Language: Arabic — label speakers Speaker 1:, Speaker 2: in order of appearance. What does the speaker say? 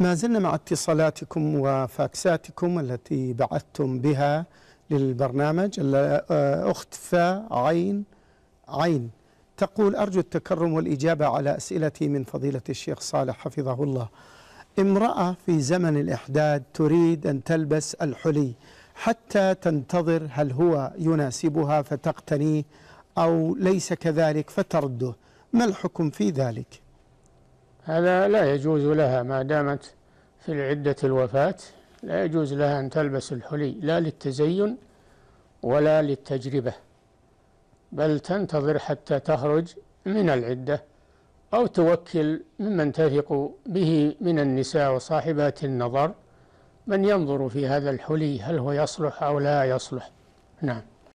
Speaker 1: ما زلنا مع اتصالاتكم
Speaker 2: وفاكساتكم التي بعثتم بها للبرنامج آه، أخت فا عين عين تقول أرجو التكرم والإجابة على أسئلتي من فضيلة الشيخ صالح حفظه الله امرأة في زمن الإحداد تريد أن تلبس الحلي حتى تنتظر هل هو يناسبها فتقتنيه أو ليس كذلك فترده ما الحكم في ذلك؟
Speaker 3: هذا لا يجوز لها ما دامت في العدة الوفاة لا يجوز لها أن تلبس الحلي لا للتزين ولا للتجربة بل تنتظر حتى تخرج من العدة أو توكل ممن تثق به من النساء وصاحبات النظر من ينظر في هذا الحلي هل هو يصلح أو لا يصلح نعم